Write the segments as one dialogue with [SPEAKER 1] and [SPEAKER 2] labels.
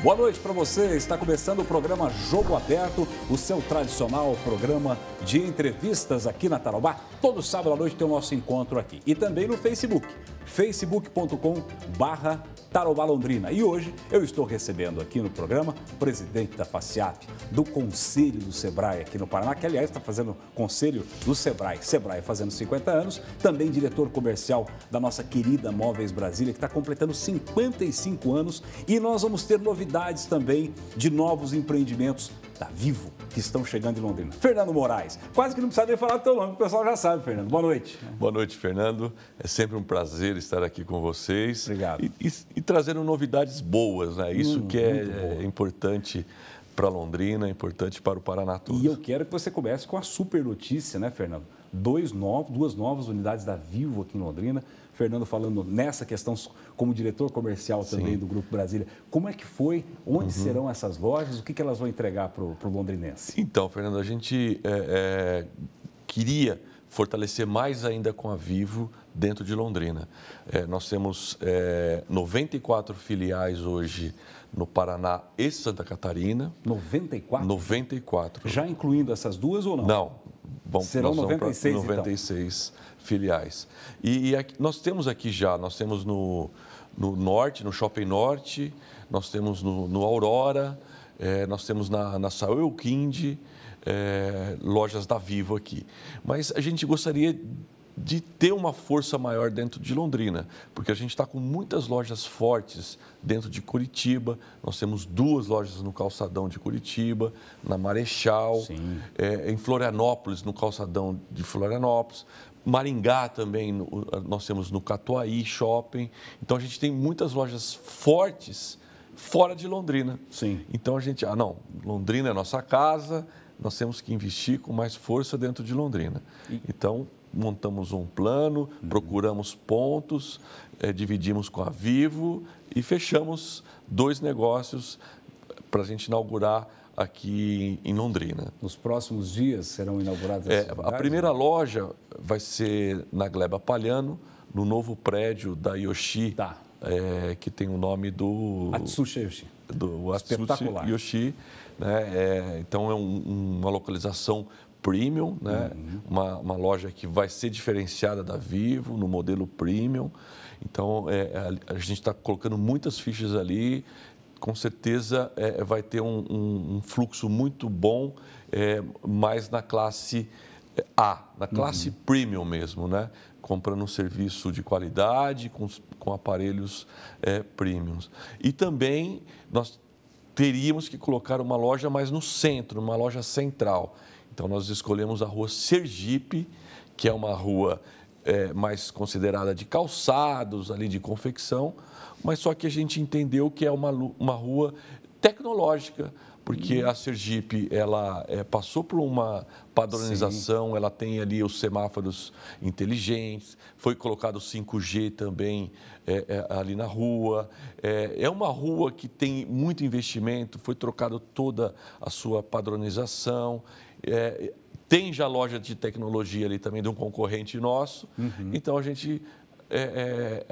[SPEAKER 1] Boa noite para você. Está começando o programa Jogo Aberto, o seu tradicional programa de entrevistas aqui na Tarobá. Todo sábado à noite tem o nosso encontro aqui e também no Facebook, facebook.com/barra Tarobá Londrina. E hoje eu estou recebendo aqui no programa o presidente da FACIAP, do Conselho do Sebrae aqui no Paraná, que aliás está fazendo Conselho do Sebrae, Sebrae fazendo 50 anos, também diretor comercial da nossa querida Móveis Brasília, que está completando 55 anos. E nós vamos ter novidades também de novos empreendimentos da tá Vivo que estão chegando em Londrina. Fernando Moraes, quase que
[SPEAKER 2] não precisa nem falar teu nome, o pessoal já sabe, Fernando. Boa noite. Boa noite, Fernando. É sempre um prazer estar aqui com vocês. Obrigado. E, e, e trazendo novidades boas, né? Isso hum, que é, é importante para Londrina, é importante para o Paraná
[SPEAKER 1] todo. E eu quero que você comece com a super notícia, né, Fernando? Dois novos, duas novas unidades da Vivo aqui em Londrina Fernando falando nessa questão como diretor comercial também Sim. do Grupo Brasília. Como é que foi? Onde uhum. serão essas lojas? O que, que elas vão entregar para o londrinense?
[SPEAKER 2] Então, Fernando, a gente é, é, queria fortalecer mais ainda com a Vivo dentro de Londrina. É, nós temos é, 94 filiais hoje no Paraná e Santa Catarina. 94? 94. Já incluindo essas duas ou não? Não.
[SPEAKER 1] Serão 96, vamos
[SPEAKER 2] 96 filiais. E, e aqui, nós temos aqui já, nós temos no, no Norte, no Shopping Norte, nós temos no, no Aurora, é, nós temos na, na Saúl Kind, é, lojas da Vivo aqui. Mas a gente gostaria de ter uma força maior dentro de Londrina, porque a gente está com muitas lojas fortes dentro de Curitiba. Nós temos duas lojas no calçadão de Curitiba, na Marechal, é, em Florianópolis, no calçadão de Florianópolis. Maringá também, nós temos no Catuaí Shopping. Então a gente tem muitas lojas fortes fora de Londrina. Sim. Então a gente, ah, não, Londrina é nossa casa, nós temos que investir com mais força dentro de Londrina. E... Então montamos um plano, uhum. procuramos pontos, é, dividimos com a Vivo e fechamos dois negócios para a gente inaugurar aqui em Londrina. Nos próximos dias serão inauguradas é, A primeira né? loja vai ser na Gleba Palhano, no novo prédio da Yoshi, tá. é, que tem o nome do... Atsushi Yoshi. Do Atsushi Yoshi. Né? É, então, é um, uma localização premium, né? Uhum. Uma, uma, loja que vai ser diferenciada da Vivo, no modelo premium. Então, é, a, a, gente está colocando muitas fichas ali, com certeza é, vai ter um, um, um, fluxo muito bom, é, mais na classe é, A, na classe uhum. premium mesmo, né? Comprando um serviço de qualidade com, com aparelhos é, premiums. E também nós teríamos que colocar uma loja mais no centro, uma loja central. Então nós escolhemos a rua Sergipe, que é uma rua é, mais considerada de calçados, ali de confecção, mas só que a gente entendeu que é uma, uma rua tecnológica, porque uhum. a Sergipe ela é, passou por uma padronização, Sim. ela tem ali os semáforos inteligentes, foi colocado 5G também é, é, ali na rua. É, é, uma rua que tem muito investimento, foi trocada toda a sua padronização. É, tem já loja de tecnologia ali também de um concorrente nosso. Uhum. Então a gente é, é,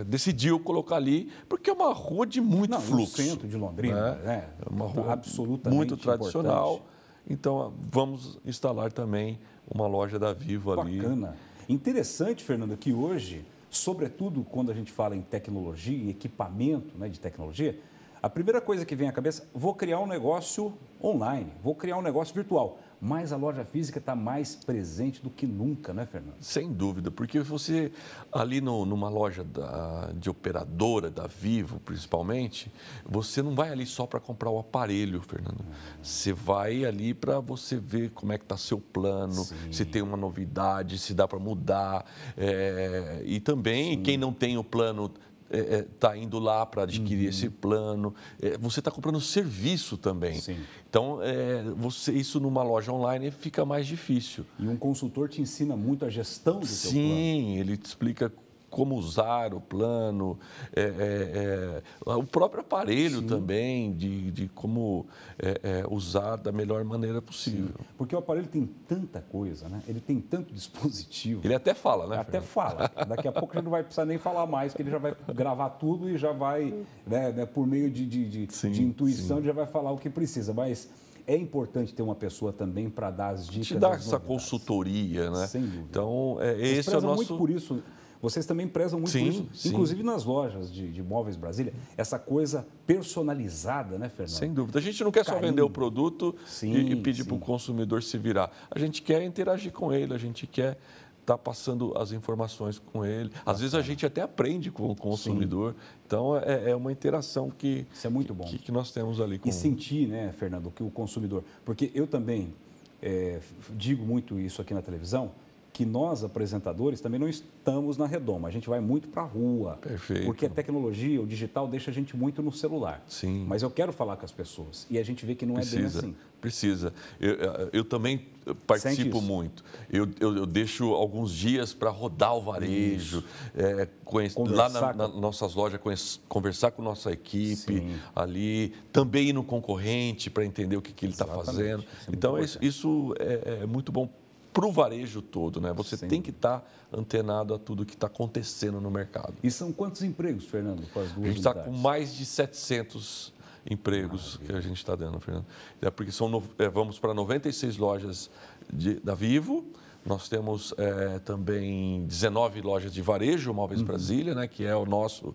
[SPEAKER 2] é, decidiu colocar ali, porque é uma rua de muito Não, fluxo. centro de Londrina, né? né? É uma rua absolutamente muito tradicional. Importante. Então vamos instalar também uma loja da Vivo Bacana. ali. Bacana. Interessante, Fernando, que hoje, sobretudo
[SPEAKER 1] quando a gente fala em tecnologia e equipamento né, de tecnologia, a primeira coisa que vem à cabeça, vou criar um negócio online, vou criar um negócio virtual mas a loja física está mais
[SPEAKER 2] presente do que nunca, né, Fernando? Sem dúvida, porque você ali no, numa loja da, de operadora, da Vivo principalmente, você não vai ali só para comprar o aparelho, Fernando. Uhum. Você vai ali para você ver como é que está seu plano, Sim. se tem uma novidade, se dá para mudar. É, e também Sim. quem não tem o plano está é, é tá indo lá para adquirir uhum. esse plano. É, você está comprando serviço também. Sim. Então, é, você, isso numa loja online fica mais difícil. E um consultor te ensina muito a gestão do Sim, plano. Sim, ele te explica como usar o plano, é, é, é, o próprio aparelho Sim. também, de, de como é, é, usar da melhor maneira possível. Sim. Porque o aparelho tem tanta coisa, né? Ele tem tanto dispositivo. Ele até fala, né? Até fala. Daqui a pouco a gente
[SPEAKER 1] não vai precisar nem falar mais, que ele já vai gravar tudo e já vai, né, né, por meio de, de, de, sim, de intuição, já vai falar o que precisa. Mas é importante ter uma pessoa também para dar as dicas. Te dar essa
[SPEAKER 2] consultoria, né? Sem dúvida. Então, é, esse é o nosso. muito por isso vocês também prezam muito sim, isso, sim. inclusive
[SPEAKER 1] nas lojas de, de móveis Brasília, essa coisa personalizada, né, Fernando?
[SPEAKER 2] Sem dúvida. A gente não quer Carinho. só vender o produto sim, e, e pedir para o consumidor se virar. A gente quer interagir com ele, a gente quer tá passando as informações com ele. Às vezes a gente até aprende com o consumidor. Sim. Então é, é, uma interação que, Isso é muito bom. Que, que nós temos ali
[SPEAKER 1] com E sentir, né, Fernando, que o consumidor. Porque eu também é, digo muito isso aqui na televisão que nós, apresentadores, também não estamos na redoma. A gente vai muito para a rua. Perfeito. Porque a tecnologia, o digital, deixa a gente muito no celular. Sim. Mas eu quero falar com as pessoas. E a gente vê que não precisa, é bem assim.
[SPEAKER 2] Precisa. Eu, eu também participo muito. Eu, eu, eu, deixo alguns dias para rodar o varejo, é, conhecer lá nas na nossas lojas, conhece, conversar com nossa equipe Sim. ali, também ir no concorrente para entender o que, que ele está fazendo. Isso é então, isso, isso é, é muito bom para o varejo todo, né? Você Sim. tem que estar tá antenado a tudo que está acontecendo no mercado. E são quantos empregos, Fernando, com as duas A gente está com mais de 700 empregos Maravilha. que a gente está dando, Fernando. É porque são, é, vamos para 96 lojas de, da Vivo, nós temos é, também 19 lojas de varejo, Móveis uhum. Brasília, né, que é o nosso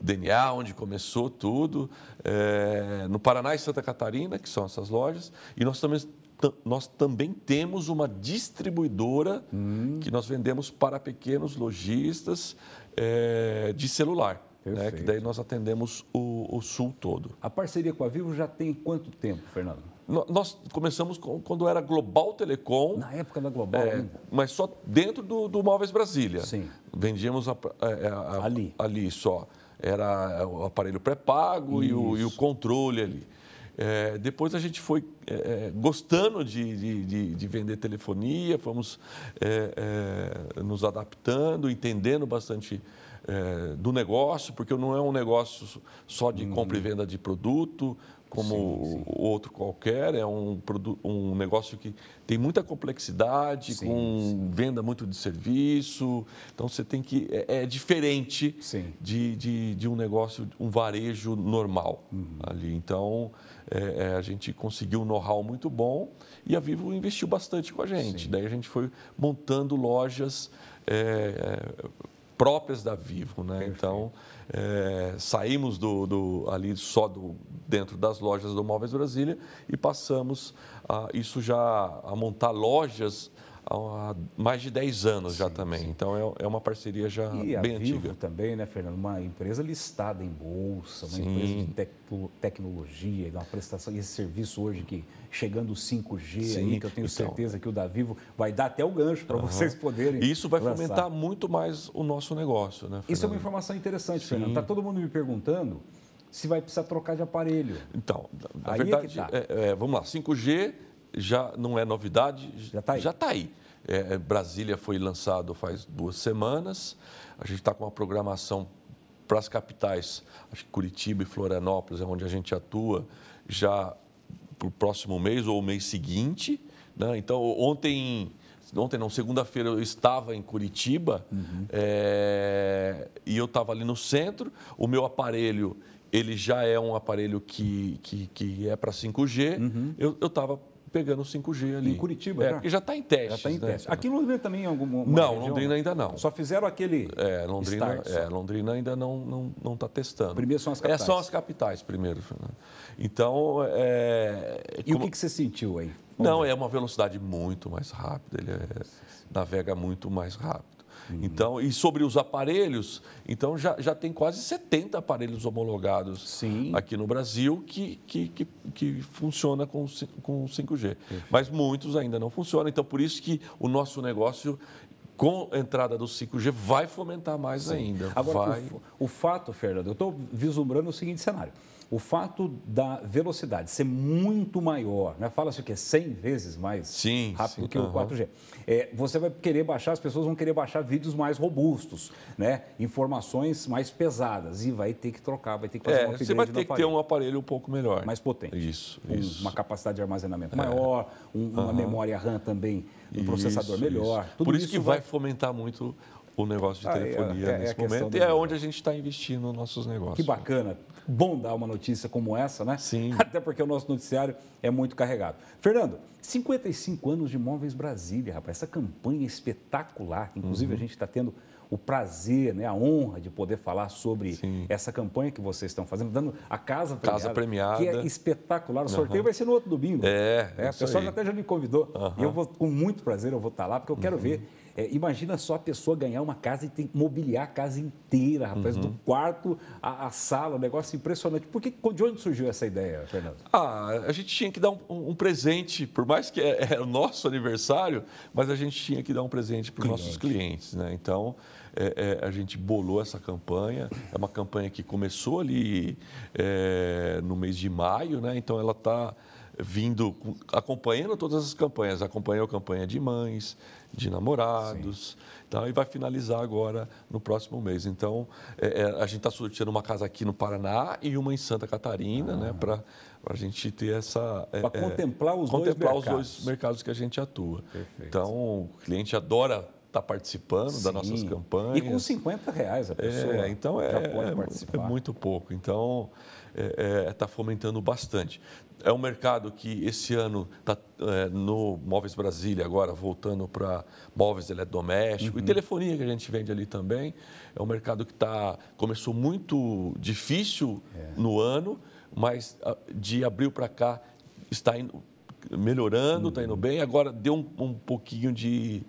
[SPEAKER 2] DNA, onde começou tudo. É, no Paraná e Santa Catarina, que são essas lojas. E nós também nós também temos uma distribuidora hum. que nós vendemos para pequenos lojistas é, de celular. Né, que daí nós atendemos o, o, sul todo. A parceria com a Vivo já tem quanto tempo, Fernando? nós começamos com, quando era Global Telecom. Na época da Global é, ainda. Mas só dentro do, do Móveis Brasília. Sim. Vendíamos a, a, é, é, a, ali. ali só. Era o aparelho pré-pago e, e o controle ali. É, depois a gente foi é, é, gostando de, de, de, de, vender telefonia, fomos é, é, nos adaptando, entendendo bastante é, do negócio, porque não é um negócio só de compra e uhum. venda de produto, como sim, sim. outro qualquer, é um, um negócio que tem muita complexidade, sim, com venda muito de serviço. Então você tem que. É, é diferente de, de, de, um negócio, um varejo normal uhum. ali. Então é, é, a gente conseguiu um know-how muito bom e a Vivo investiu bastante com a gente. Daí a gente foi montando lojas. É, é próprias da Vivo, né? Então é, saímos do, do, ali só do dentro das lojas do Móveis Brasília e passamos a isso já a montar lojas há mais de 10 anos sim, já também. Sim. Então é, é, uma parceria já e bem a Vivo antiga. também,
[SPEAKER 1] né, Fernando? Uma empresa listada em bolsa, uma sim. empresa de tec tecnologia, uma prestação e esse serviço hoje que chegando o 5G aí, que eu tenho então, certeza que o da Vivo vai dar até o gancho para uh -huh. vocês poderem. Isso vai lançar. fomentar
[SPEAKER 2] muito mais o nosso negócio, né? Fernando? Isso é uma
[SPEAKER 1] informação interessante, Fernando. Tá todo mundo me perguntando se vai precisar trocar de aparelho. Então,
[SPEAKER 2] na Aí é verdade, é tá. é, é, vamos lá, 5G já não é novidade, já está aí. Já tá aí. É, é, Brasília foi lançado faz duas semanas, a gente está com uma programação para as capitais, acho que Curitiba e Florianópolis é onde a gente atua, já para o próximo mês ou o mês seguinte. Né? Então, ontem, ontem não, segunda-feira eu estava em Curitiba uhum. é, e eu estava ali no centro. O meu aparelho, ele já é um aparelho que, que, que é para 5G. Uhum. Eu estava pegando 5G ali. Em Curitiba, é, já. porque já está em teste. Já está em né? teste. Aqui em Londrina também em algum Não, região, Londrina ainda não. Só fizeram aquele. É, Londrina, é, Londrina ainda não está não, não tá testando. Primeiro são as capitais. É, são as capitais primeiro. Então. É, e como... o que, que você sentiu aí? Vamos não, ver. é uma velocidade muito mais rápida, ele é, navega muito mais rápido. Uhum. Então, e sobre os aparelhos, então já, já tem quase 70 aparelhos homologados Sim. aqui no Brasil que, que, que, que funciona com, com 5G. Mas muitos ainda não funcionam, então por isso que o nosso negócio com a entrada do 5G vai fomentar mais Sim. ainda. Agora, vai...
[SPEAKER 1] o, o fato, Fernando, eu estou vislumbrando o seguinte cenário o fato da velocidade ser muito maior, né? fala-se que é 100 vezes mais sim, rápido sim, que uhum. o 4G, é, você vai querer baixar, as pessoas vão querer baixar vídeos mais robustos, né? informações mais pesadas e vai ter que trocar, vai ter que fazer é, um upgrade Você vai ter que ter um
[SPEAKER 2] aparelho um pouco melhor. Mais potente.
[SPEAKER 1] Isso, isso. Uma capacidade de armazenamento é. maior, um, uhum. uma memória RAM também, um isso, processador melhor. Isso. Por isso, isso que vai
[SPEAKER 2] fomentar muito o negócio de ah, é, telefonia ah, é, é, nesse momento. E é
[SPEAKER 1] onde a gente está investindo nossos negócios. Que bacana. Bom dar uma notícia como essa, né? Sim. Até porque o nosso noticiário é muito carregado. Fernando, 55 anos de Móveis Brasília, rapaz. Essa campanha é espetacular. Inclusive, uhum. a gente está tendo o prazer, né, a honra de poder falar sobre Sim. essa campanha que vocês estão fazendo, dando a casa premiada, casa premiada. que é espetacular. O sorteio uhum. vai ser no outro domingo. É, é, é o pessoal aí. até já me convidou. Uhum. E eu vou, com muito prazer, eu vou estar tá lá, porque eu quero uhum. ver é, imagina só a pessoa ganhar uma casa e tem que mobiliar a casa inteira, rapaz, uhum. do quarto à, à, sala, um negócio impressionante. Por que, de onde surgiu essa ideia, Fernando?
[SPEAKER 2] Ah, a gente tinha que dar um, um presente, por mais que é, é, nosso aniversário, mas a gente tinha que dar um presente para os nossos clientes, né? Então, é, é, a gente bolou essa campanha, é uma campanha que começou ali é, no mês de maio, né? Então, ela está vindo, acompanhando todas as campanhas. Acompanhou a campanha de mães, de namorados então e vai finalizar agora no próximo mês. Então, é, é, a gente está sorteando uma casa aqui no Paraná e uma em Santa Catarina, né? ah. né? Para a gente ter essa... É, Para é, contemplar, os, contemplar dois os dois mercados que a gente atua. Perfeito. Então, o cliente adora estar tá participando Sim. das nossas campanhas. E com 50 reais a pessoa é, então é, já pode é, participar. É muito pouco. Então, está é, é, fomentando bastante. É um mercado que esse ano está é, no Móveis Brasília, agora voltando para móveis eletrodomésticos uhum. e telefonia que a gente vende ali também. É um mercado que tá, começou muito difícil é. no ano, mas ah, de abril para cá está indo, melhorando, está uhum. indo bem. Agora deu um, um pouquinho de,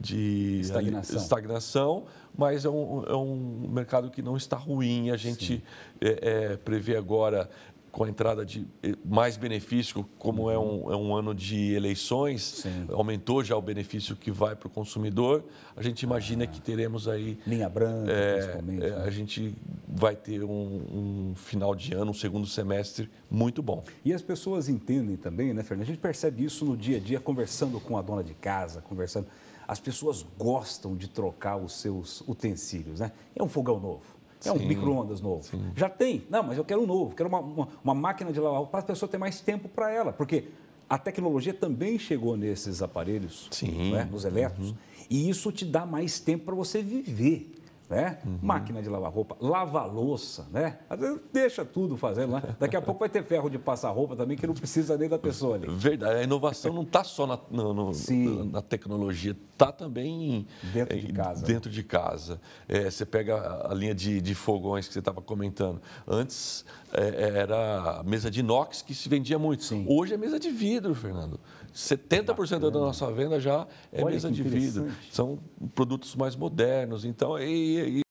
[SPEAKER 2] de estagnação. estagnação mas é um, é um mercado que não está ruim. A gente é, é, prevê agora com a entrada de eh, mais benefício, como é um, é um ano de eleições, Sim. aumentou já o benefício que vai para o consumidor. A gente imagina ah, que teremos aí. Linha branca, é, principalmente. É, né? A gente vai ter um, um, final de ano, um segundo semestre muito bom.
[SPEAKER 1] E as pessoas entendem também, né, Fernando? A gente percebe isso no dia a dia, conversando com a dona de casa, conversando. As pessoas gostam de trocar os seus utensílios, né? É um fogão novo é um micro-ondas novo. Sim. Já tem. Não, mas eu quero um novo, quero uma, uma, uma máquina de lavar para a pessoa ter mais tempo para ela. Porque a tecnologia também chegou nesses aparelhos, Sim. Né, nos elétrons, uhum. e isso te dá mais tempo para você viver né? Uhum. Máquina de lavar roupa, lava louça, né? Às vezes deixa tudo fazendo lá. Daqui a pouco vai ter ferro de passar roupa
[SPEAKER 2] também que não precisa nem da pessoa ali. Verdade, a inovação não está só na, no, no, na tecnologia, está também dentro de casa. Dentro de casa. É, você pega a linha de, de fogões que você estava comentando. Antes é, é, era mesa de inox que se vendia muito. Sim. Hoje é mesa de vidro, Fernando. 70% da nossa venda já é Olha mesa de vidro. São produtos mais modernos. Então, e, e